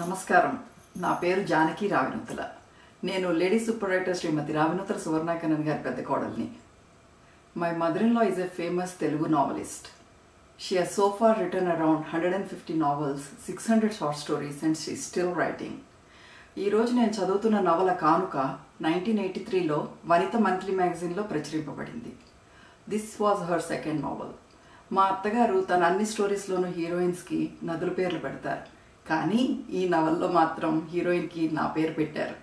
నమస్కారం నా పేరు జానకి రావినతుల నేను lady super writer Srimathi Ravinathula Suvarnakannan గారి పెద్ద కోడల్ని my mother in law is a famous Telugu novelist she has so far written around hundred and fifty novels six hundred short stories and she still writing ఈరోజు నేను చదువుతున్న నవల కానుక నైన్టీన్ ఎయిటీ త్రీలో వనిత మంత్లీ మ్యాగజైన్లో ప్రచురింపబడింది this was her second novel మా అత్తగారు తన అన్ని స్టోరీస్లోనూ హీరోయిన్స్కి నదుల పేర్లు పెడతారు కానీ ఈ నవల్లో మాత్రం హీరోయిన్కి నా పేరు పెట్టారు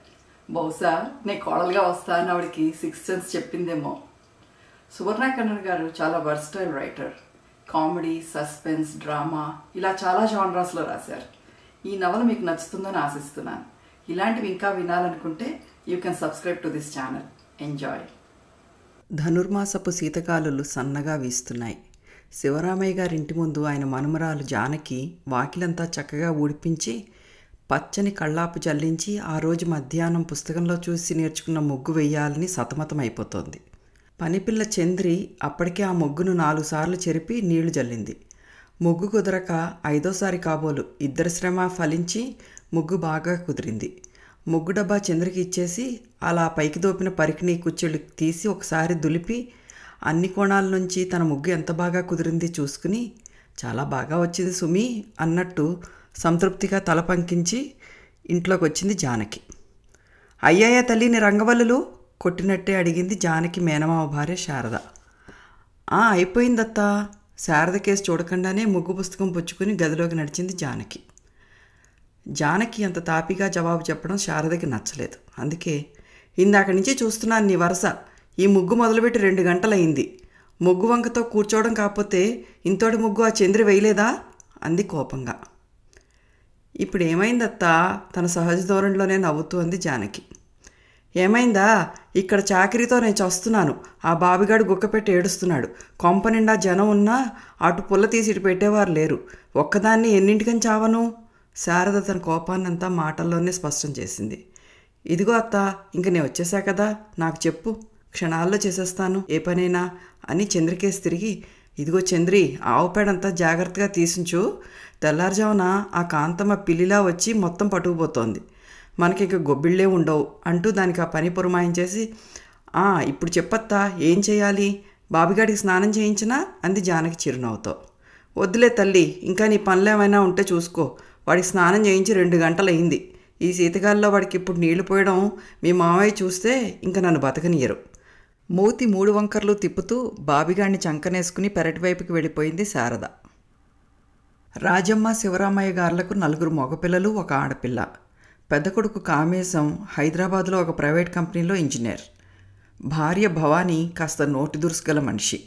బహుశా నేను కోడలుగా వస్తాను ఆవిడకి సిక్స్ సెన్స్ చెప్పిందేమో సువర్ణ కన్నన్ గారు చాలా versatile writer comedy suspense drama ఇలా చాలా జానరాస్లో రాశారు ఈ నవల మీకు నచ్చుతుందని ఆశిస్తున్నాను ఇలాంటివి ఇంకా వినాలనుకుంటే you can subscribe to this channel enjoy ధనుర్మాసపు శీతకాలులు సన్నగా వీస్తున్నాయి శివరామయ్య గారి ఇంటి ముందు ఆయన మనుమరాలు జానకి వాకిలంతా చక్కగా ఊడిపించి పచ్చని కళ్ళాపు జల్లించి ఆ రోజు మధ్యాహ్నం పుస్తకంలో చూసి నేర్చుకున్న ముగ్గు వేయాలని సతమతమైపోతోంది పనిపిల్ల చంద్రి అప్పటికే ఆ ముగ్గును నాలుగు సార్లు చెరిపి నీళ్లు జల్లింది ముగ్గు కుదరక ఐదోసారి కాబోలు ఇద్దరి శ్రమ ఫలించి ముగ్గు బాగా కుదిరింది ముగ్గు డబ్బా చంద్రకి ఇచ్చేసి అలా పైకి దోపిన పరికిణీ కుచ్చెళ్ళు తీసి ఒకసారి దులిపి అన్ని కోణాల నుంచి తన ముగ్గు ఎంత బాగా కుదిరింది చూసుకుని చాలా బాగా వచ్చింది సుమి అన్నట్టు సంతృప్తిగా తల పంకించి ఇంట్లోకి వచ్చింది జానకి అయ్యాయ తల్లిని రంగవల్లులు కొట్టినట్టే అడిగింది జానకి మేనమావ భార్య శారద ఆ అయిపోయిందత్త శారద కేసు చూడకుండానే ముగ్గు పుస్తకం పుచ్చుకుని గదిలోకి నడిచింది జానకి జానకి అంత తాపిగా జవాబు చెప్పడం శారదకి నచ్చలేదు అందుకే ఇందాక నుంచి చూస్తున్నాను నీ వరుస ఈ ముగ్గు మొదలుపెట్టి రెండు గంటలయింది ముగ్గు వంకతో కూర్చోవడం కాకపోతే ఇంతోటి ముగ్గు ఆ చంద్రి వేయలేదా అంది కోపంగా ఇప్పుడు ఏమైందత్తా తన సహజ ధోరణిలోనే నవ్వుతూ అంది జానకి ఏమైందా ఇక్కడ చాకరీతో నేను చస్తున్నాను ఆ బాబిగాడు పెట్టి ఏడుస్తున్నాడు కొంప నిండా జనం ఉన్నా అటు పుల్ల తీసి ఇటు పెట్టేవారు లేరు ఒక్కదాన్ని ఎన్నింటికని చావను శారద తన కోపాన్నంతా మాటల్లోనే స్పష్టం చేసింది ఇదిగో అత్త ఇంక నేను వచ్చేసా కదా నాకు చెప్పు క్షణాల్లో చేసేస్తాను ఏ పనైనా అని చంద్రికేసి తిరిగి ఇదిగో చంద్రి ఆవు పేడంతా జాగ్రత్తగా తీసించు తెల్లారుజామున ఆ కాంతమ్మ పిల్లిలా వచ్చి మొత్తం పట్టుకుపోతోంది మనకి ఇక గొబ్బిళ్ళే ఉండవు అంటూ దానికి ఆ పని పురమాయించేసి ఇప్పుడు చెప్పత్తా ఏం చేయాలి బాబిగాడికి స్నానం చేయించినా అంది జానకి చిరునవ్వుతో వద్దులే తల్లి ఇంకా నీ పనులు ఏమైనా ఉంటే చూసుకో వాడికి స్నానం చేయించి రెండు గంటలు అయింది ఈ శీతకాలంలో వాడికి ఇప్పుడు నీళ్లు పోయడం మీ మామయ్య చూస్తే ఇంకా నన్ను బతకనియరు మూతి మూడు వంకర్లు తిప్పుతూ బాబిగాణ్ణి చంకనేసుకుని పెరటివైపుకి వెళ్ళిపోయింది శారద రాజమ్మ శివరామయ్య గారులకు నలుగురు మగపిల్లలు ఒక ఆడపిల్ల పెద్ద కొడుకు కామేశం హైదరాబాద్లో ఒక ప్రైవేట్ కంపెనీలో ఇంజనీర్ భార్య భవానీ కాస్త నోటి దురుసుగల మనిషి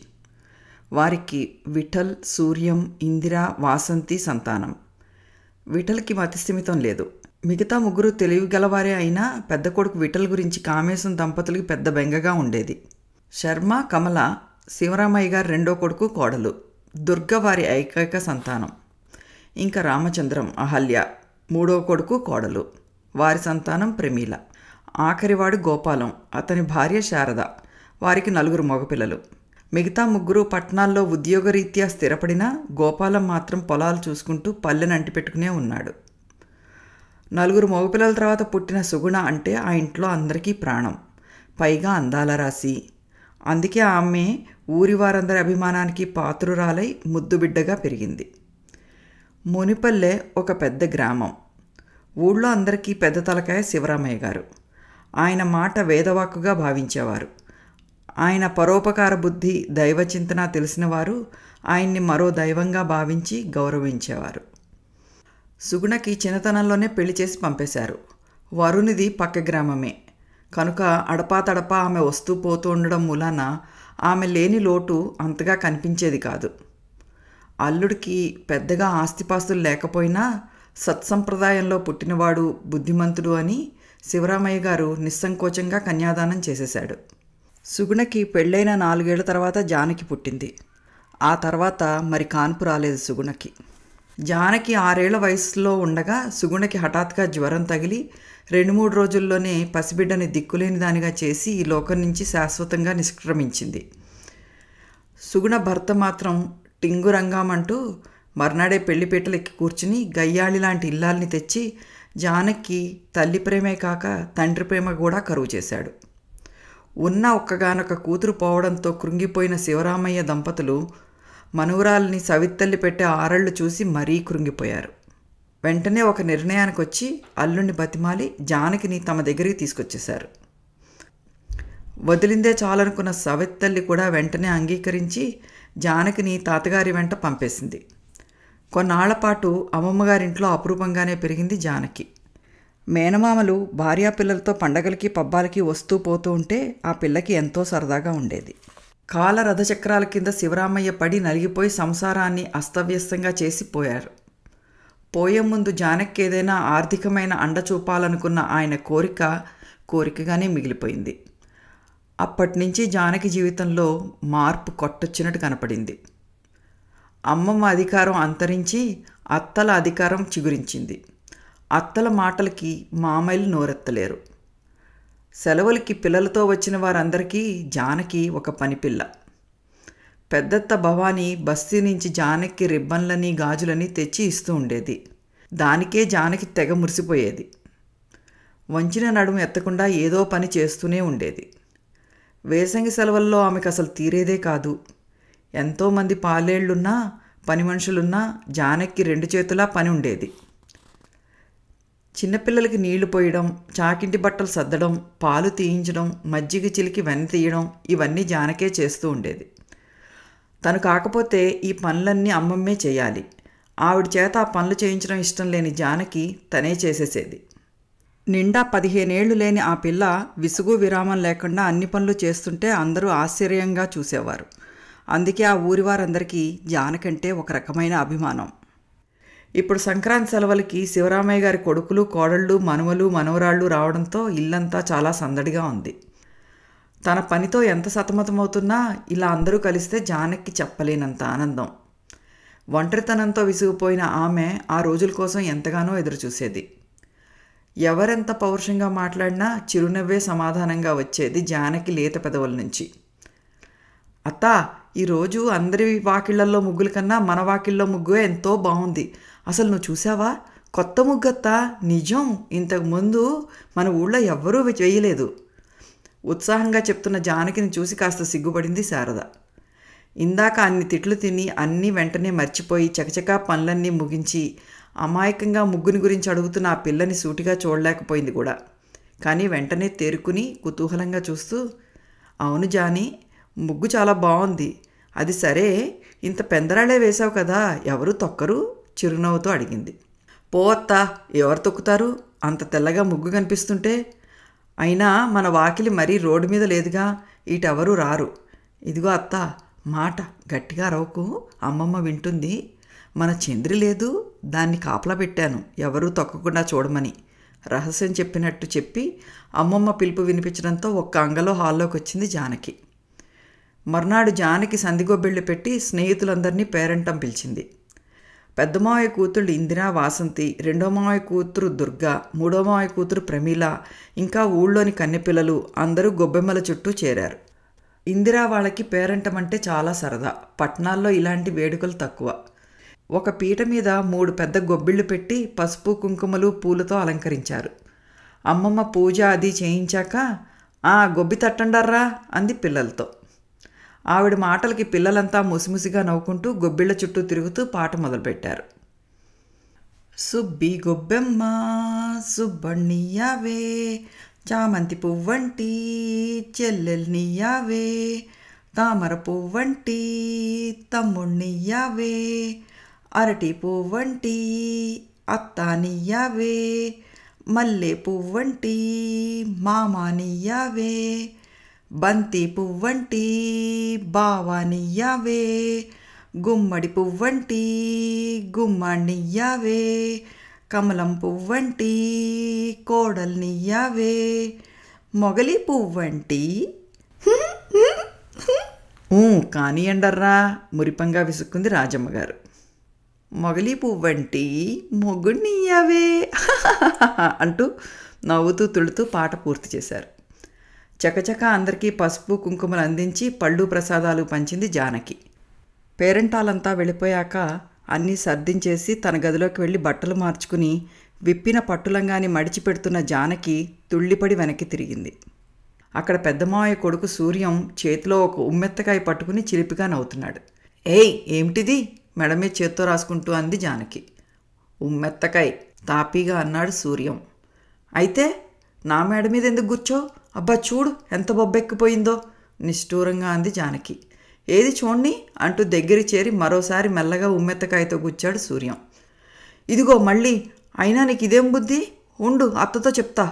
వారికి విఠల్ సూర్యం ఇందిర వాసంతి సంతానం విఠల్కి మతిస్థిమితం లేదు మిగతా ముగ్గురు తెలివి గలవారే అయినా పెద్ద కొడుకు విఠల్ గురించి కామేశం దంపతులకి పెద్ద బెంగగా ఉండేది శర్మ కమల శివరామయ్య గారి రెండో కొడుకు కోడలు దుర్గ వారి ఏకైక సంతానం ఇంకా రామచంద్రం అహల్య మూడో కొడుకు కోడలు వారి సంతానం ప్రమీల ఆఖరివాడు గోపాలం అతని భార్య శారద వారికి నలుగురు మగపిల్లలు మిగతా ముగ్గురు పట్టణాల్లో ఉద్యోగరీత్యా స్థిరపడినా గోపాలం మాత్రం పొలాలు చూసుకుంటూ పల్లెని అంటిపెట్టుకునే ఉన్నాడు నలుగురు మగపిల్లల తర్వాత పుట్టిన సుగుణ అంటే ఆ ఇంట్లో అందరికీ ప్రాణం పైగా అందాల రాసి అందుకే ఆమె ఊరి వారందరి అభిమానానికి పాత్రురాలై ముద్దుబిడ్డగా పెరిగింది మునిపల్లె ఒక పెద్ద గ్రామం ఊళ్ళో అందరికీ పెద్ద తలకాయ శివరామయ్య గారు ఆయన మాట వేదవాక్కుగా భావించేవారు ఆయన పరోపకార బుద్ధి దైవచింతన తెలిసినవారు ఆయన్ని మరో దైవంగా భావించి గౌరవించేవారు సుగుణకి చిన్నతనంలోనే పెళ్లి చేసి పంపేశారు వరుణిది పక్క గ్రామమే కనుక అడపాతడపా ఆమె వస్తూ పోతూ ఉండడం మూలాన ఆమె లేని లోటు అంతగా కనిపించేది కాదు అల్లుడికి పెద్దగా ఆస్తిపాస్తులు లేకపోయినా సత్సంప్రదాయంలో పుట్టినవాడు బుద్ధిమంతుడు అని శివరామయ్య గారు నిస్సంకోచంగా కన్యాదానం చేసేశాడు సుగుణకి పెళ్ళైన నాలుగేళ్ల తర్వాత జానకి పుట్టింది ఆ తర్వాత మరి కాన్పు రాలేదు సుగుణకి జానకి ఆరేళ్ల వయసులో ఉండగా సుగుణకి హఠాత్గా జ్వరం తగిలి రెండు మూడు రోజుల్లోనే పసిబిడ్డని దిక్కులేని దానిగా చేసి ఈ లోకం నుంచి శాశ్వతంగా నిష్క్రమించింది సుగుణ భర్త మాత్రం టింగు రంగామంటూ మర్నాడే పెళ్లిపీటలెక్కి కూర్చుని గయ్యాళి లాంటి ఇల్లాల్ని తెచ్చి జానక్కి తల్లి ప్రేమే కాక తండ్రి ప్రేమ కూడా కరువు చేశాడు ఉన్న ఒక్కగానొక కూతురు పోవడంతో కృంగిపోయిన శివరామయ్య దంపతులు మనువరాల్ని సవిత్తల్లి పెట్టే ఆరళ్ళు చూసి మరీ కృంగిపోయారు వెంటనే ఒక నిర్ణయానికి వచ్చి అల్లుణ్ణి బతిమాలి జానకిని తమ దగ్గరికి తీసుకొచ్చేశారు వదిలిందే చాలనుకున్న సవిత్తల్లి కూడా వెంటనే అంగీకరించి జానకిని తాతగారి వెంట పంపేసింది కొన్నాళ్ల పాటు అమ్మమ్మగారింట్లో అపురూపంగానే పెరిగింది జానకి మేనమామలు భార్యా పిల్లలతో పండగలకి పబ్బాలకి వస్తూ పోతూ ఉంటే ఆ పిల్లకి ఎంతో సరదాగా ఉండేది కాల రథచక్రాల కింద శివరామయ్య పడి నలిగిపోయి సంసారాన్ని అస్తవ్యస్తంగా చేసిపోయారు పోయే ముందు జానక్కి ఏదైనా ఆర్థికమైన అండ చూపాలనుకున్న ఆయన కోరిక కోరికగానే మిగిలిపోయింది అప్పటి నుంచి జానకి జీవితంలో మార్పు కొట్టొచ్చినట్టు కనపడింది అమ్మమ్మ అధికారం అంతరించి అత్తల అధికారం చిగురించింది అత్తల మాటలకి మామయ్యలు నోరెత్తలేరు సెలవులకి పిల్లలతో వచ్చిన వారందరికీ జానకి ఒక పనిపిల్ల పెద్దత్త భవాని బస్తీ నుంచి జానక్కి రిబ్బన్లని గాజులని తెచ్చి ఇస్తూ ఉండేది దానికే జానకి తెగ మురిసిపోయేది వంచిన నడుము ఎత్తకుండా ఏదో పని చేస్తూనే ఉండేది వేసంగి సెలవుల్లో ఆమెకు అసలు తీరేదే కాదు ఎంతోమంది పాలేళ్లున్నా పని మనుషులున్నా జానక్కి రెండు చేతులా పని ఉండేది చిన్నపిల్లలకి నీళ్లు పోయడం చాకింటి బట్టలు సర్దడం పాలు తీయించడం మజ్జిగ చిలికి వెన్న తీయడం ఇవన్నీ జానకే చేస్తూ ఉండేది తను కాకపోతే ఈ పనులన్నీ అమ్మమ్మే చేయాలి ఆవిడ చేత ఆ పనులు చేయించడం ఇష్టం లేని జానకి తనే చేసేసేది నిండా పదిహేనేళ్లు లేని ఆ పిల్ల విసుగు విరామం లేకుండా అన్ని పనులు చేస్తుంటే అందరూ ఆశ్చర్యంగా చూసేవారు అందుకే ఆ ఊరి వారందరికీ జానకంటే ఒక రకమైన అభిమానం ఇప్పుడు సంక్రాంతి సెలవులకి శివరామయ్య గారి కొడుకులు కోడళ్ళు మనవలు మనవరాళ్ళు రావడంతో ఇల్లంతా చాలా సందడిగా ఉంది తన పనితో ఎంత సతమతమవుతున్నా ఇలా అందరూ కలిస్తే జానక్కి చెప్పలేనంత ఆనందం ఒంటరితనంతో విసిగిపోయిన ఆమె ఆ రోజుల కోసం ఎంతగానో ఎదురుచూసేది ఎవరెంత పౌరుషంగా మాట్లాడినా చిరునవ్వే సమాధానంగా వచ్చేది జానకి లేత పెదవుల నుంచి అత్త ఈరోజు అందరి వాకిళ్లలో ముగ్గుల కన్నా మన వాకిళ్ళలో ముగ్గు ఎంతో బాగుంది అసలు నువ్వు చూసావా కొత్త ముగ్గత్తా నిజం ఇంతకు ముందు మన ఊళ్ళో ఎవ్వరూ వేయలేదు ఉత్సాహంగా చెప్తున్న జానకిని చూసి కాస్త సిగ్గుపడింది శారద ఇందాక అన్ని తిట్లు తిని అన్నీ వెంటనే మర్చిపోయి చకచకా పనులన్నీ ముగించి అమాయకంగా ముగ్గుని గురించి అడుగుతున్న ఆ పిల్లని సూటిగా చూడలేకపోయింది కూడా కానీ వెంటనే తేరుకుని కుతూహలంగా చూస్తూ అవును జాని ముగ్గు చాలా బాగుంది అది సరే ఇంత పెందరాళే వేశావు కదా ఎవరు తొక్కరు చిరునవ్వుతో అడిగింది పోత్తా ఎవరు తొక్కుతారు అంత తెల్లగా ముగ్గు కనిపిస్తుంటే అయినా మన వాకిలి మరీ రోడ్డు మీద లేదుగా ఇటెవరూ రారు ఇదిగో అత్త మాట గట్టిగా రవకు అమ్మమ్మ వింటుంది మన చంద్రి లేదు దాన్ని కాపలా పెట్టాను ఎవరూ తొక్కకుండా చూడమని రహస్యం చెప్పినట్టు చెప్పి అమ్మమ్మ పిలుపు వినిపించడంతో ఒక్క అంగలో హాల్లోకి వచ్చింది జానకి మర్నాడు జానకి సందిగొబ్బెళ్ళు పెట్టి స్నేహితులందరినీ పేరంటం పిలిచింది పెద్ద మావయ్య కూతుళ్ళు ఇందిరా వాసంతి రెండో మావయ్య కూతురు దుర్గా మూడో మావయ్య కూతురు ప్రమీల ఇంకా ఊళ్ళోని కన్నెపిల్లలు అందరూ గొబ్బెమ్మల చుట్టూ చేరారు ఇందిరా వాళ్ళకి పేరంటమంటే చాలా సరదా పట్టణాల్లో ఇలాంటి వేడుకలు తక్కువ ఒక పీట మీద మూడు పెద్ద గొబ్బిళ్ళు పెట్టి పసుపు కుంకుమలు పూలతో అలంకరించారు అమ్మమ్మ పూజ అది చేయించాక ఆ గొబ్బి తట్టండర్రా అంది పిల్లలతో ఆవిడ మాటలకి పిల్లలంతా ముసిముసిగా నవ్వుకుంటూ గొబ్బిళ్ళ చుట్టూ తిరుగుతూ పాట మొదలుపెట్టారు సుబ్బి గొబ్బెమ్మ సుబ్బణ్ణియావే చామంతి పువ్వంటి చెల్లెల్నియావే తామర పువ్వంటి తమ్ముణ్ణియావే అరటి పువ్వంటి అత్తానియావే మల్లె పువ్వంటి మామానియావే బంతి పువ్వంటి బావానియ్యావే గుమ్మడి పువ్వంటి గుమ్మాణియ్యావే కమలం పువ్వంటి కోడల్నియ్యావే మొగలి పువ్వంటి కానీ అండర్రా మురిపంగా విసుక్కుంది రాజమ్మ గారు మొగలి పువ్వంటి మొగుణ్ణియ్యావే అంటూ నవ్వుతూ తుడుతూ పాట పూర్తి చేశారు చకచక అందరికీ పసుపు కుంకుమలు అందించి పళ్ళు ప్రసాదాలు పంచింది జానకి పేరెంటాలంతా వెళ్ళిపోయాక అన్నీ సర్దించేసి తన గదిలోకి వెళ్ళి బట్టలు మార్చుకుని విప్పిన పట్టులంగాని మడిచిపెడుతున్న జానకి తుళ్ళిపడి వెనక్కి తిరిగింది అక్కడ పెద్దమావయ్య కొడుకు సూర్యం చేతిలో ఒక ఉమ్మెత్తకాయ పట్టుకుని చిలిపిగా నవ్వుతున్నాడు ఏయ్ ఏమిటిది మెడమే చేత్తో రాసుకుంటూ అంది జానకి ఉమ్మెత్తకాయ్ తాపీగా అన్నాడు సూర్యం అయితే నా మేడ మీద ఎందుకు కూర్చో అబ్బా చూడు ఎంత బొబ్బెక్కిపోయిందో నిష్ఠూరంగా అంది జానకి ఏది చూడండి అంటూ దగ్గరి చేరి మరోసారి మెల్లగా ఉమ్మెత్తకాయతో గుచ్చాడు సూర్యం ఇదిగో మళ్ళీ అయినా నీకు ఇదేం బుద్ధి ఉండు అత్తతో చెప్తా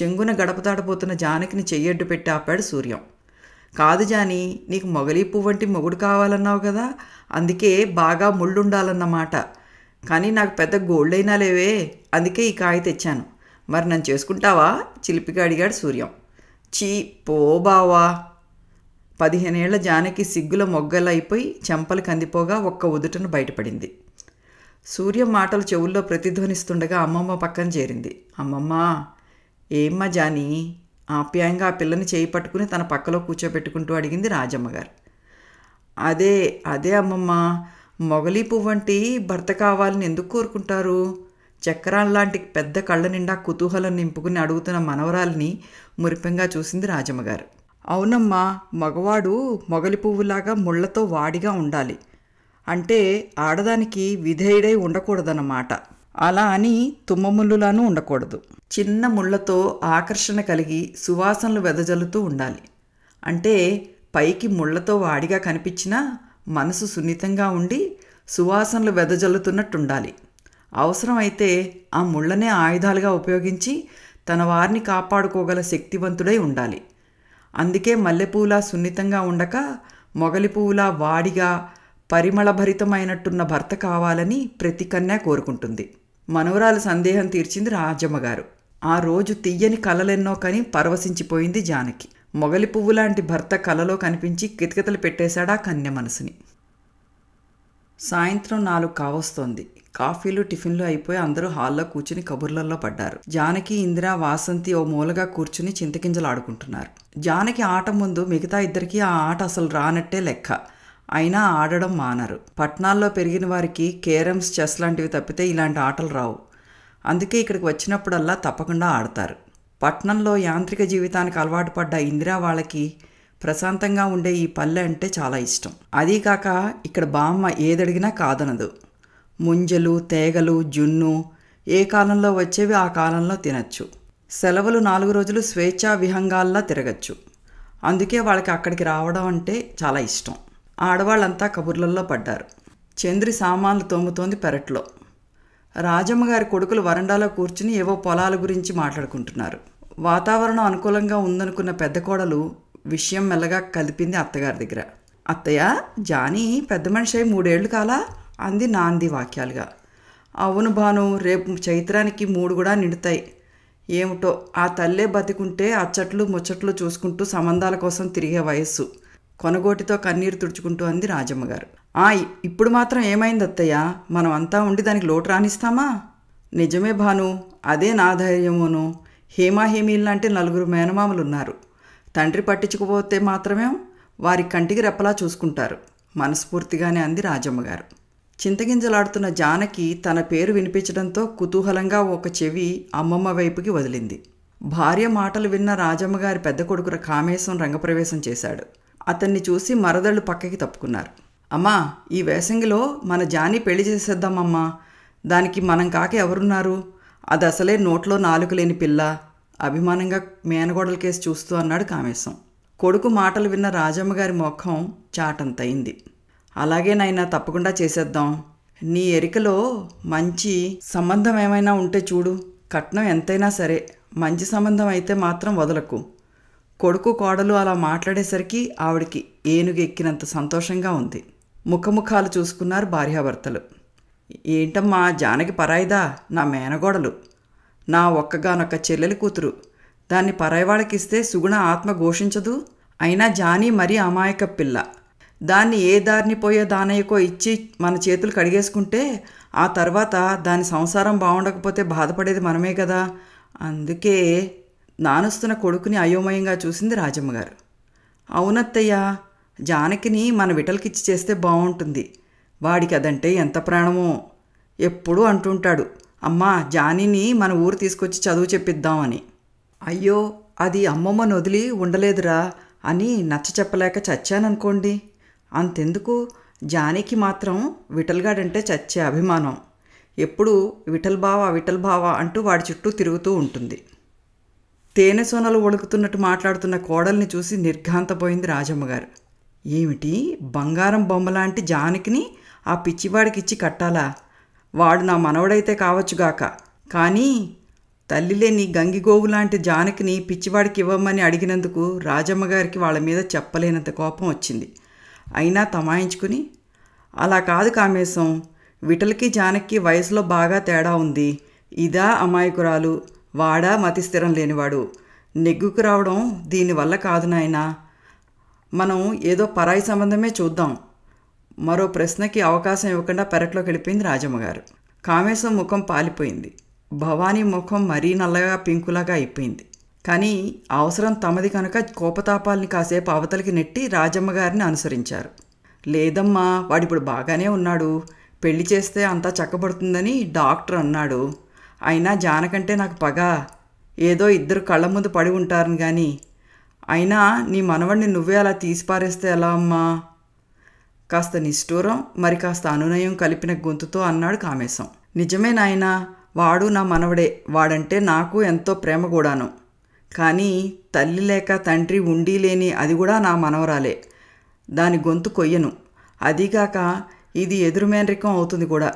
చెంగున గడపతాడపోతున్న జానకిని చెయ్యడ్డు పెట్టి ఆపాడు సూర్యం కాదు జాని నీకు మొగలి పువ్వు వంటి మొగుడు కావాలన్నావు కదా అందుకే బాగా ముళ్ళుండాలన్నమాట కానీ నాకు పెద్ద గోల్డైనా లేవే అందుకే ఈ కాయ తెచ్చాను మరి నన్ను చేసుకుంటావా చిలిపిగా అడిగాడు సూర్యం చీ పోబావా పదిహేనేళ్ల జానకి సిగ్గుల మొగ్గలైపోయి చెంపలు కందిపోగా ఒక్క ఉదుటను బయటపడింది సూర్య మాటలు చెవుల్లో ప్రతిధ్వనిస్తుండగా అమ్మమ్మ పక్కన చేరింది అమ్మమ్మ ఏమ్మా జాని ఆప్యాయంగా ఆ పిల్లని చేయి పట్టుకుని తన పక్కలో కూర్చోబెట్టుకుంటూ అడిగింది రాజమ్మగారు అదే అదే అమ్మమ్మ మొగలి పువ్వంటి భర్త కావాలని ఎందుకు కోరుకుంటారు చక్రాల్లాంటి పెద్ద కళ్ళ నిండా కుతూహలం నింపుకుని అడుగుతున్న మనవరాల్ని మురిపెంగా చూసింది రాజమ్మగారు అవునమ్మా మగవాడు మొగలి పువ్వులాగా ముళ్లతో వాడిగా ఉండాలి అంటే ఆడదానికి విధేయుడై ఉండకూడదన్నమాట అలా అని తుమ్మముళ్ళులాను ఉండకూడదు చిన్న ముళ్లతో ఆకర్షణ కలిగి సువాసనలు వెదజల్లుతూ ఉండాలి అంటే పైకి ముళ్లతో వాడిగా కనిపించినా మనసు సున్నితంగా ఉండి సువాసనలు వెదజల్లుతున్నట్టుండాలి అవసరమైతే ఆ ముళ్ళనే ఆయుధాలుగా ఉపయోగించి తన వారిని కాపాడుకోగల శక్తివంతుడై ఉండాలి అందుకే మల్లెపూల సున్నితంగా ఉండక మొగలి పువ్వుల వాడిగా పరిమళభరితమైనట్టున్న భర్త కావాలని ప్రతి కన్యా కోరుకుంటుంది మనవరాలు సందేహం తీర్చింది రాజమ్మగారు ఆ రోజు తీయని కలలెన్నో కని పరవశించిపోయింది జానకి మొగలి పువ్వు లాంటి భర్త కలలో కనిపించి కితకితలు పెట్టేశాడా కన్య మనసుని సాయంత్రం నాలుగు కావస్తోంది కాఫీలు టిఫిన్లు అయిపోయి అందరూ హాల్లో కూర్చుని కబుర్లలో పడ్డారు జానకి ఇందిరా వాసంతి ఓ మూలగా కూర్చుని చింతకింజలు ఆడుకుంటున్నారు జానకి ఆట ముందు మిగతా ఇద్దరికి ఆ ఆట అసలు రానట్టే లెక్క అయినా ఆడడం మానరు పట్నాల్లో పెరిగిన వారికి కేరమ్స్ చెస్ లాంటివి తప్పితే ఇలాంటి ఆటలు రావు అందుకే ఇక్కడికి వచ్చినప్పుడల్లా తప్పకుండా ఆడతారు పట్నంలో యాంత్రిక జీవితానికి అలవాటు పడ్డ ఇందిరా వాళ్ళకి ప్రశాంతంగా ఉండే ఈ పల్లె అంటే చాలా ఇష్టం అదీకాక ఇక్కడ బామ్మ ఏదడిగినా కాదనదు ముంజలు తేగలు జున్ను ఏ కాలంలో వచ్చేవి ఆ కాలంలో తినచ్చు సెలవులు నాలుగు రోజులు స్వేచ్ఛా విహంగాల్లా తిరగచ్చు అందుకే వాళ్ళకి అక్కడికి రావడం అంటే చాలా ఇష్టం ఆడవాళ్ళంతా కబుర్లల్లో పడ్డారు చంద్రి సామాన్లు తోముతోంది పెరట్లో రాజమ్మగారి కొడుకులు వరండాలో కూర్చుని ఏవో పొలాల గురించి మాట్లాడుకుంటున్నారు వాతావరణం అనుకూలంగా ఉందనుకున్న పెద్ద కోడలు విషయం మెల్లగా కలిపింది అత్తగారి దగ్గర అత్తయ్య జానీ పెద్ద మనిషి మూడేళ్లు కాలా అంది నాంది వాక్యాలుగా అవును భాను రేపు చైత్రానికి మూడు కూడా నిండుతాయి ఏమిటో ఆ తల్లే బతికుంటే అచ్చట్లు ముచ్చట్లు చూసుకుంటూ సంబంధాల కోసం తిరిగే వయస్సు కొనగోటితో కన్నీరు తుడుచుకుంటూ అంది రాజమ్మగారు ఆ ఇప్పుడు మాత్రం ఏమైంది అత్తయ్య మనం అంతా ఉండి దానికి లోటు రాణిస్తామా నిజమే భాను అదే నా ధైర్యమును హేమాహేమీల్లాంటి నలుగురు మేనమామలున్నారు తండ్రి పట్టించుకుపోతే మాత్రమే వారి కంటికి రెప్పలా చూసుకుంటారు మనస్ఫూర్తిగానే అంది రాజమ్మగారు చింతగింజలాడుతున్న జానకి తన పేరు వినిపించడంతో కుతూహలంగా ఒక చెవి అమ్మమ్మ వైపుకి వదిలింది భార్య మాటలు విన్న రాజమ్మగారి పెద్ద కొడుకు కామేశం రంగప్రవేశం చేశాడు అతన్ని చూసి మరదళ్ళు పక్కకి తప్పుకున్నారు అమ్మా ఈ వేసంగిలో మన జానీ పెళ్లి చేసేద్దామమ్మా దానికి మనం కాక ఎవరున్నారు అది అసలే నోట్లో నాలుగు లేని పిల్ల అభిమానంగా మేనగోడల కేసు చూస్తూ అన్నాడు కామేశం కొడుకు మాటలు విన్న రాజమ్మగారి మొఖం చాటంతయింది అలాగే నాయనా తప్పకుండా చేసేద్దాం నీ ఎరికలో మంచి సంబంధం ఏమైనా ఉంటే చూడు కట్నం ఎంతైనా సరే మంచి సంబంధం అయితే మాత్రం వదలకు కొడుకు కోడలు అలా మాట్లాడేసరికి ఆవిడికి ఏనుగు ఎక్కినంత సంతోషంగా ఉంది ముఖముఖాలు చూసుకున్నారు భార్యాభర్తలు ఏంటమ్మా జానకి పరాయిదా నా మేనగోడలు నా ఒక్కగానొక్క చెల్లెలి కూతురు దాన్ని పరాయి వాళ్ళకిస్తే సుగుణ ఆత్మ ఘోషించదు అయినా జానీ మరీ అమాయక పిల్ల దాన్ని ఏ దారిని పోయే దానయ్యకో ఇచ్చి మన చేతులు కడిగేసుకుంటే ఆ తర్వాత దాని సంసారం బాగుండకపోతే బాధపడేది మనమే కదా అందుకే నానుస్తున్న కొడుకుని అయోమయంగా చూసింది రాజమ్మ గారు అవునత్తయ్య జానకిని మన విటలకిచ్చి చేస్తే బాగుంటుంది వాడికి అదంటే ఎంత ప్రాణమో ఎప్పుడూ అంటుంటాడు అమ్మా జానిని మన ఊరు తీసుకొచ్చి చదువు చెప్పిద్దామని అయ్యో అది అమ్మమ్మను వదిలి ఉండలేదురా అని నచ్చ చెప్పలేక చచ్చాననుకోండి అంతెందుకు జానీకి మాత్రం విఠల్గాడంటే చచ్చే అభిమానం ఎప్పుడూ విఠల్ బావ విఠల్ బావ అంటూ వాడి చుట్టూ తిరుగుతూ ఉంటుంది తేనె సోనలు ఒడుకుతున్నట్టు మాట్లాడుతున్న కోడల్ని చూసి నిర్ఘాంతపోయింది రాజమ్మగారు ఏమిటి బంగారం బొమ్మలాంటి జానకిని ఆ పిచ్చివాడికిచ్చి కట్టాలా వాడు నా మనవడైతే కావచ్చుగాక కానీ తల్లిలేని గంగిగోవు లాంటి జానకిని పిచ్చివాడికి ఇవ్వమని అడిగినందుకు రాజమ్మగారికి వాళ్ళ మీద చెప్పలేనంత కోపం వచ్చింది అయినా తమాయించుకుని అలా కాదు కామేశం విటల్కి జానక్కి వయసులో బాగా తేడా ఉంది ఇదా అమాయకురాలు వాడా మతి స్థిరం లేనివాడు నెగ్గుకు రావడం దీనివల్ల కాదు నాయనా మనం ఏదో పరాయి సంబంధమే చూద్దాం మరో ప్రశ్నకి అవకాశం ఇవ్వకుండా పెరట్లో గడిపింది రాజమ్మగారు కామేశం ముఖం పాలిపోయింది భవానీ ముఖం మరీ నల్లగా పింకులాగా అయిపోయింది కానీ అవసరం తమది కనుక కోపతాపాల్ని కాసేపు అవతలికి నెట్టి రాజమ్మ గారిని అనుసరించారు లేదమ్మా వాడిప్పుడు బాగానే ఉన్నాడు పెళ్లి చేస్తే అంతా చక్కబడుతుందని డాక్టర్ అన్నాడు అయినా జానకంటే నాకు పగ ఏదో ఇద్దరు కళ్ళ ముందు పడి ఉంటారని కానీ అయినా నీ మనవడిని నువ్వే అలా తీసిపారేస్తే ఎలా అమ్మా కాస్త నిష్ఠూరం మరి కాస్త అనునయం కలిపిన గొంతుతో అన్నాడు కామేశం నిజమే నాయనా వాడు నా మనవడే వాడంటే నాకు ఎంతో ప్రేమ కూడాను కానీ తల్లి లేక తండ్రి ఉండి లేని అది కూడా నా మనవరాలే దాని గొంతు కొయ్యను అదీగాక ఇది ఎదురుమేనరికం అవుతుంది కూడా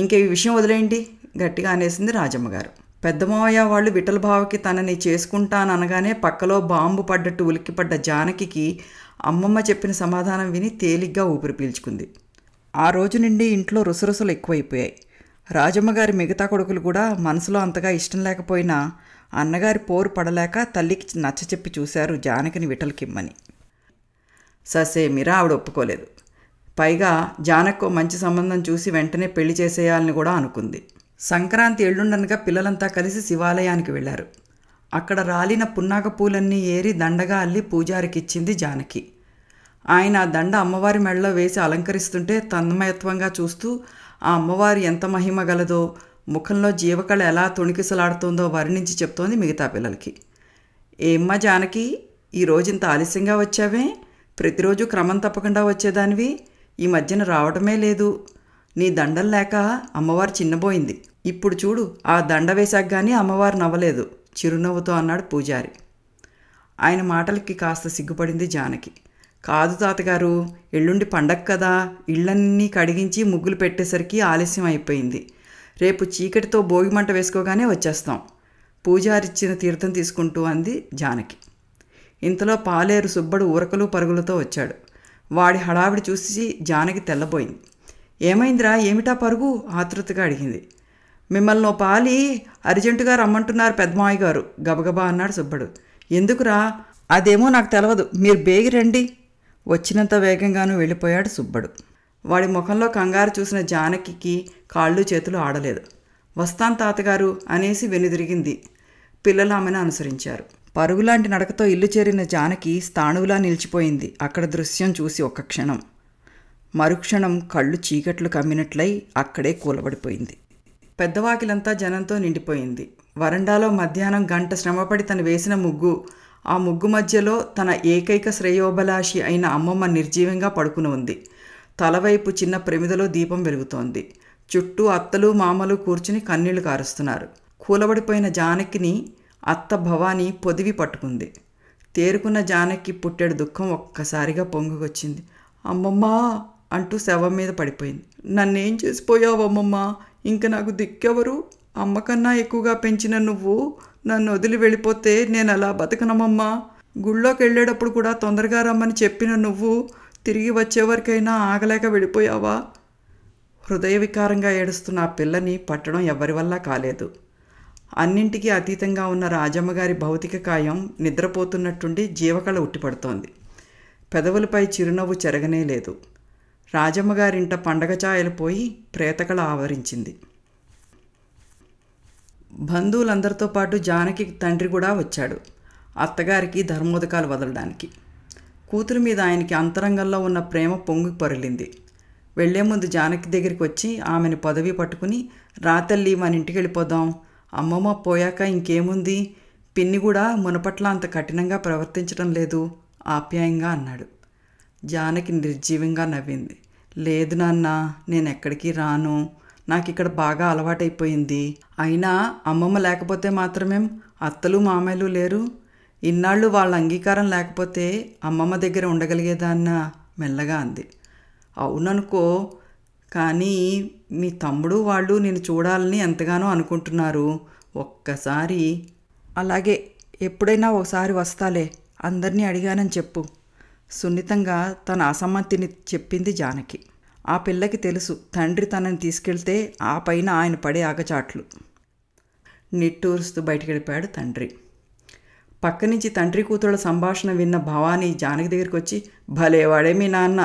ఇంక ఈ విషయం వదిలేయండి గట్టిగా అనేసింది రాజమ్మగారు పెద్ద మావయ్య వాళ్ళు బావకి తనని చేసుకుంటాననగానే పక్కలో బాంబు పడ్డట్టు ఉలిక్కిపడ్డ జానకి అమ్మమ్మ చెప్పిన సమాధానం విని తేలిగ్గా ఊపిరి పీల్చుకుంది ఆ రోజు నుండి ఇంట్లో రుసరుసలు ఎక్కువైపోయాయి రాజమ్మగారి మిగతా కొడుకులు కూడా మనసులో అంతగా ఇష్టం లేకపోయినా అన్నగారి పోరు పడలేక తల్లికి నచ్చచెప్పి చూశారు జానకిని విటలకిమ్మని ససేమిరా ఆవిడ ఒప్పుకోలేదు పైగా జానక్కో మంచి సంబంధం చూసి వెంటనే పెళ్లి చేసేయాలని కూడా అనుకుంది సంక్రాంతి ఎల్లుండనగా పిల్లలంతా కలిసి శివాలయానికి వెళ్ళారు అక్కడ రాలిన పున్నాక పూలన్నీ ఏరి దండగా అల్లి పూజారికిచ్చింది జానకి ఆయన ఆ దండ అమ్మవారి మెడలో వేసి అలంకరిస్తుంటే తన్మయత్వంగా చూస్తూ ఆ అమ్మవారి ఎంత మహిమ గలదో ముఖంలో జీవకళ ఎలా తొణికిసలాడుతుందో వర్ణించి చెప్తోంది మిగతా పిల్లలకి ఏమ్మ జానకి ఈరోజు ఇంత ఆలస్యంగా వచ్చావే ప్రతిరోజు క్రమం తప్పకుండా వచ్చేదానివి ఈ మధ్యన రావడమే లేదు నీ దండం లేక అమ్మవారు చిన్నబోయింది ఇప్పుడు చూడు ఆ దండ వేశాక కానీ అమ్మవారు నవ్వలేదు చిరునవ్వుతో అన్నాడు పూజారి ఆయన మాటలకి కాస్త సిగ్గుపడింది జానకి కాదు తాతగారు ఎల్లుండి పండగ కదా ఇళ్ళన్నీ కడిగించి ముగ్గులు పెట్టేసరికి ఆలస్యం అయిపోయింది రేపు చీకటితో భోగిమంట వేసుకోగానే వచ్చేస్తాం పూజారిచ్చిన తీర్థం తీసుకుంటూ అంది జానకి ఇంతలో పాలేరు సుబ్బడు ఊరకలు పరుగులతో వచ్చాడు వాడి హడావిడి చూసి జానకి తెల్లబోయింది ఏమైందిరా ఏమిటా పరుగు ఆతృతగా అడిగింది మిమ్మల్ని పాలి అర్జెంటుగా రమ్మంటున్నారు పెద్దమాయి గారు గబగబా అన్నాడు సుబ్బడు ఎందుకురా అదేమో నాకు తెలవదు మీరు బేగి రండి వచ్చినంత వేగంగానూ వెళ్ళిపోయాడు సుబ్బడు వాడి ముఖంలో కంగారు చూసిన జానకి కాళ్ళు చేతులు ఆడలేదు వస్తాన్ తాతగారు అనేసి వెనుదిరిగింది పిల్లలు ఆమెను అనుసరించారు పరుగులాంటి నడకతో ఇల్లు చేరిన జానకి స్థాణువులా నిలిచిపోయింది అక్కడ దృశ్యం చూసి ఒక్క క్షణం మరుక్షణం కళ్ళు చీకట్లు కమ్మినట్లై అక్కడే కూలబడిపోయింది పెద్దవాకిలంతా జనంతో నిండిపోయింది వరండాలో మధ్యాహ్నం గంట శ్రమపడి తను వేసిన ముగ్గు ఆ ముగ్గు మధ్యలో తన ఏకైక శ్రేయోభలాషి అయిన అమ్మమ్మ నిర్జీవంగా పడుకుని ఉంది తలవైపు చిన్న ప్రమిదలో దీపం వెలుగుతోంది చుట్టూ అత్తలు మామలు కూర్చుని కన్నీళ్లు కారుస్తున్నారు కూలబడిపోయిన జానకిని అత్త భవాని పొదివి పట్టుకుంది తేరుకున్న జానకి పుట్టాడు దుఃఖం ఒక్కసారిగా పొంగుకొచ్చింది అమ్మమ్మా అంటూ శవం మీద పడిపోయింది నన్నేం చేసిపోయావు అమ్మమ్మ ఇంక నాకు దిక్కెవరు అమ్మకన్నా ఎక్కువగా పెంచిన నువ్వు నన్ను వదిలి వెళ్ళిపోతే నేను అలా బతకనమ్మమ్మా గుళ్ళోకి వెళ్ళేటప్పుడు కూడా తొందరగా రమ్మని చెప్పిన నువ్వు తిరిగి వచ్చేవరకైనా ఆగలేక వెళ్ళిపోయావా హృదయ వికారంగా ఏడుస్తున్న ఆ పిల్లని పట్టడం ఎవరి వల్ల కాలేదు అన్నింటికీ అతీతంగా ఉన్న రాజమ్మగారి భౌతిక కాయం నిద్రపోతున్నట్టుండి జీవకళ ఉట్టిపడుతోంది పెదవులపై చిరునవ్వు చెరగనే లేదు రాజమ్మగారింట పండగ ఛాయలు పోయి ప్రేతకళ ఆవరించింది బంధువులందరితో పాటు జానకి తండ్రి కూడా వచ్చాడు అత్తగారికి ధర్మోదకాలు వదలడానికి కూతురు మీద ఆయనకి అంతరంగంలో ఉన్న ప్రేమ పొంగి పరిలింది వెళ్లే ముందు జానకి దగ్గరికి వచ్చి ఆమెను పదవి పట్టుకుని రాతల్లి మన ఇంటికి వెళ్ళిపోదాం అమ్మమ్మ పోయాక ఇంకేముంది పిన్ని కూడా మునపట్ల అంత కఠినంగా ప్రవర్తించడం లేదు ఆప్యాయంగా అన్నాడు జానకి నిర్జీవంగా నవ్వింది లేదు నాన్న నేను ఎక్కడికి రాను నాకు ఇక్కడ బాగా అలవాటైపోయింది అయినా అమ్మమ్మ లేకపోతే మాత్రమేం అత్తలు మామయ్యలు లేరు ఇన్నాళ్ళు వాళ్ళ అంగీకారం లేకపోతే అమ్మమ్మ దగ్గర ఉండగలిగేదాన్న మెల్లగా అంది అవుననుకో కానీ మీ తమ్ముడు వాళ్ళు నేను చూడాలని ఎంతగానో అనుకుంటున్నారు ఒక్కసారి అలాగే ఎప్పుడైనా ఒకసారి వస్తాలే అందరినీ అడిగానని చెప్పు సున్నితంగా తన అసమ్మతిని చెప్పింది జానకి ఆ పిల్లకి తెలుసు తండ్రి తనని తీసుకెళ్తే ఆ పైన ఆయన పడే ఆగచాట్లు నిట్టూరుస్తూ బయటికి వెళ్ళిపోయాడు తండ్రి పక్క నుంచి తండ్రి కూతుళ్ళ సంభాషణ విన్న భవానీ జానకి దగ్గరికి వచ్చి భలేవాడే మీ నాన్న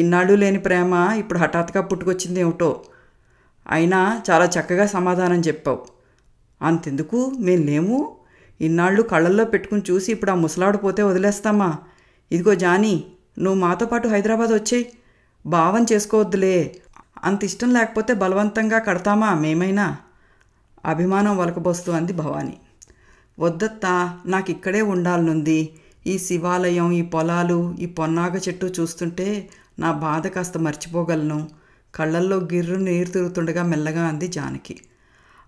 ఇన్నాళ్ళు లేని ప్రేమ ఇప్పుడు హఠాత్తుగా పుట్టుకొచ్చింది ఏమిటో అయినా చాలా చక్కగా సమాధానం చెప్పావు అంతెందుకు మేము లేము ఇన్నాళ్ళు కళ్ళల్లో పెట్టుకుని చూసి ఇప్పుడు ఆ ముసలాడు పోతే వదిలేస్తామా ఇదిగో జానీ నువ్వు మాతో పాటు హైదరాబాద్ వచ్చేయి భావం చేసుకోవద్దులే అంత ఇష్టం లేకపోతే బలవంతంగా కడతామా మేమైనా అభిమానం వలకబోస్తూ అంది భవానీ వద్దత్తా నాకిక్కడే ఉండాలనుంది ఈ శివాలయం ఈ పొలాలు ఈ పొన్నాగ చెట్టు చూస్తుంటే నా బాధ కాస్త మర్చిపోగలను కళ్ళల్లో గిర్రు నీరు తిరుగుతుండగా మెల్లగా అంది జానకి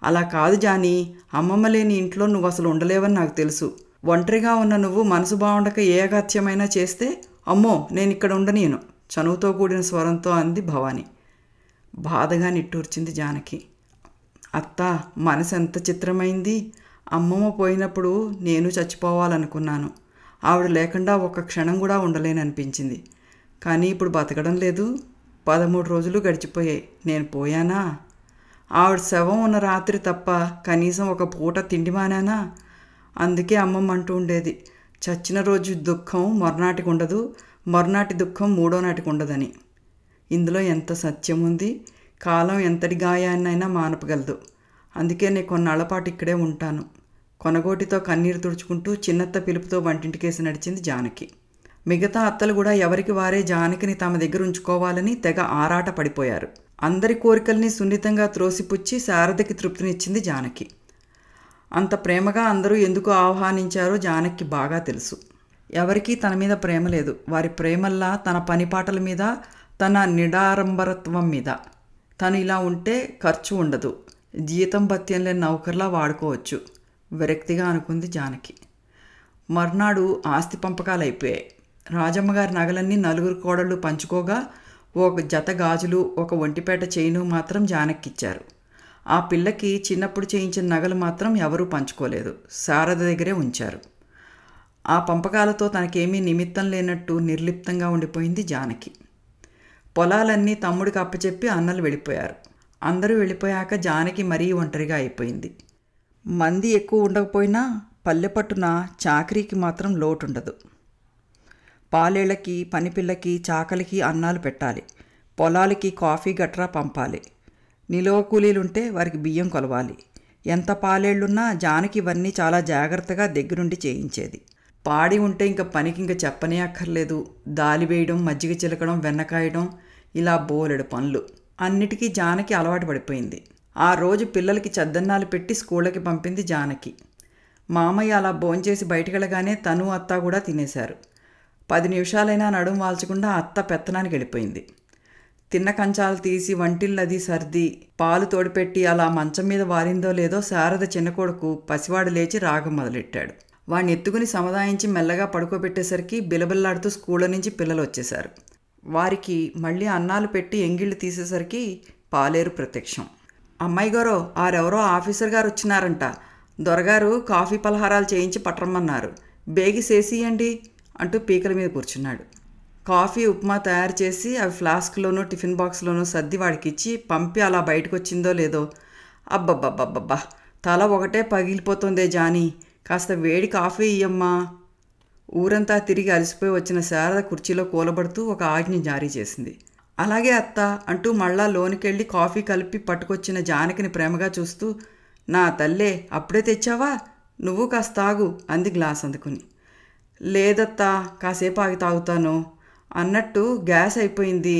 అలా కాదు జాని అమ్మమ్మ లేని ఇంట్లో నువ్వు అసలు ఉండలేవని నాకు తెలుసు ఒంటరిగా ఉన్న నువ్వు మనసు బాగుండక ఏ అగత్యమైనా చేస్తే అమ్మో నేను ఇక్కడ నేను చనువుతో కూడిన స్వరంతో అంది భవాని బాధగా నిట్టూర్చింది జానకి అత్తా మనసు ఎంత చిత్రమైంది అమ్మమ్మ పోయినప్పుడు నేను చచ్చిపోవాలనుకున్నాను ఆవిడ లేకుండా ఒక క్షణం కూడా ఉండలేననిపించింది కానీ ఇప్పుడు బతకడం లేదు పదమూడు రోజులు గడిచిపోయాయి నేను పోయానా ఆవిడ శవం ఉన్న రాత్రి తప్ప కనీసం ఒక పూట తిండి మానానా అందుకే అమ్మమ్మ అంటూ ఉండేది చచ్చిన రోజు దుఃఖం మరునాటికి ఉండదు మరునాటి దుఃఖం మూడో నాటికి ఉండదని ఇందులో ఎంత సత్యం ఉంది కాలం ఎంతటి గాయాన్నైనా మానపగలదు అందుకే నేను కొన్నాళ్ళపాటు పాటు ఇక్కడే ఉంటాను కొనగోటితో కన్నీరు తుడుచుకుంటూ చిన్నత్త పిలుపుతో వంటింటికేసి నడిచింది జానకి మిగతా అత్తలు కూడా ఎవరికి వారే జానకిని తమ దగ్గర ఉంచుకోవాలని తెగ ఆరాట పడిపోయారు అందరి కోరికల్ని సున్నితంగా త్రోసిపుచ్చి శారదకి తృప్తినిచ్చింది జానకి అంత ప్రేమగా అందరూ ఎందుకు ఆహ్వానించారో జానకి బాగా తెలుసు ఎవరికీ తన మీద ప్రేమ లేదు వారి ప్రేమల్లా తన పనిపాటల మీద తన నిడారంభరత్వం మీద తను ఇలా ఉంటే ఖర్చు ఉండదు జీతం భత్యం లేని నౌకర్లా వాడుకోవచ్చు విరక్తిగా అనుకుంది జానకి మర్నాడు ఆస్తి పంపకాలు అయిపోయాయి రాజమ్మగారి నగలన్నీ నలుగురు కోడళ్ళు పంచుకోగా ఒక జత గాజులు ఒక ఒంటిపేట చేయిను మాత్రం ఇచ్చారు ఆ పిల్లకి చిన్నప్పుడు చేయించిన నగలు మాత్రం ఎవరూ పంచుకోలేదు శారద దగ్గరే ఉంచారు ఆ పంపకాలతో తనకేమీ నిమిత్తం లేనట్టు నిర్లిప్తంగా ఉండిపోయింది జానకి పొలాలన్నీ తమ్ముడికి అప్పచెప్పి అన్నలు వెళ్ళిపోయారు అందరూ వెళ్ళిపోయాక జానకి మరీ ఒంటరిగా అయిపోయింది మంది ఎక్కువ ఉండకపోయినా పల్లె పట్టున చాకరీకి మాత్రం లోటుండదు పాలేళ్ళకి పనిపిల్లకి చాకలికి అన్నాలు పెట్టాలి పొలాలకి కాఫీ గట్రా పంపాలి నిలువ కూలీలుంటే వారికి బియ్యం కొలవాలి ఎంత పాలేళ్లున్నా జానకి ఇవన్నీ చాలా జాగ్రత్తగా దగ్గరుండి చేయించేది పాడి ఉంటే ఇంకా పనికి ఇంకా చెప్పనే అక్కర్లేదు దాలి వేయడం మజ్జిగ చిలకడం వెన్నకాయడం ఇలా బోలెడు పనులు అన్నిటికీ జానకి అలవాటు పడిపోయింది ఆ రోజు పిల్లలకి చద్దన్నాలు పెట్టి స్కూళ్ళకి పంపింది జానకి మామయ్య అలా భోంచేసి బయటకెళ్ళగానే తను అత్త కూడా తినేశారు పది నిమిషాలైనా నడుం వాల్చకుండా అత్త పెత్తనానికి వెళ్ళిపోయింది తిన్న కంచాలు తీసి వంటిల్లది సర్ది పాలు తోడిపెట్టి అలా మంచం మీద వారిందో లేదో శారద చిన్న కొడుకు పసివాడు లేచి రాగం మొదలెట్టాడు వాడిని ఎత్తుకుని సముదాయించి మెల్లగా పడుకోబెట్టేసరికి బిలబిల్లాడుతూ స్కూళ్ళ నుంచి పిల్లలు వచ్చేశారు వారికి మళ్ళీ అన్నాలు పెట్టి ఎంగిళ్ళు తీసేసరికి పాలేరు ప్రత్యక్షం అమ్మాయి గారు ఆరెవరో ఆఫీసర్ గారు వచ్చినారంట దొరగారు కాఫీ పలహారాలు చేయించి పట్టరమ్మన్నారు బేగి చేసియండి అంటూ పీకల మీద కూర్చున్నాడు కాఫీ ఉప్మా తయారు చేసి అవి ఫ్లాస్క్లోనూ టిఫిన్ బాక్స్లోనూ సర్ది వాడికిచ్చి పంపి అలా బయటకు వచ్చిందో లేదో అబ్బబ్బబ్బబ్బబ్బా తల ఒకటే పగిలిపోతుందే జానీ కాస్త వేడి కాఫీ ఇయ్యమ్మా ఊరంతా తిరిగి అలసిపోయి వచ్చిన శారద కుర్చీలో కూలబడుతూ ఒక ఆజ్ఞ జారీ చేసింది అలాగే అత్త అంటూ మళ్ళా లోనికెళ్ళి కాఫీ కలిపి పట్టుకొచ్చిన జానకిని ప్రేమగా చూస్తూ నా తల్లే అప్పుడే తెచ్చావా నువ్వు కాస్త తాగు అంది గ్లాస్ అందుకుని లేదత్తా కాసేపు ఆగి తాగుతాను అన్నట్టు గ్యాస్ అయిపోయింది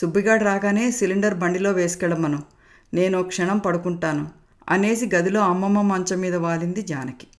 సుబ్బిగాడు రాగానే సిలిండర్ బండిలో వేసుకెళ్ళమను నేను క్షణం పడుకుంటాను అనేసి గదిలో అమ్మమ్మ మంచం మీద వాలింది జానకి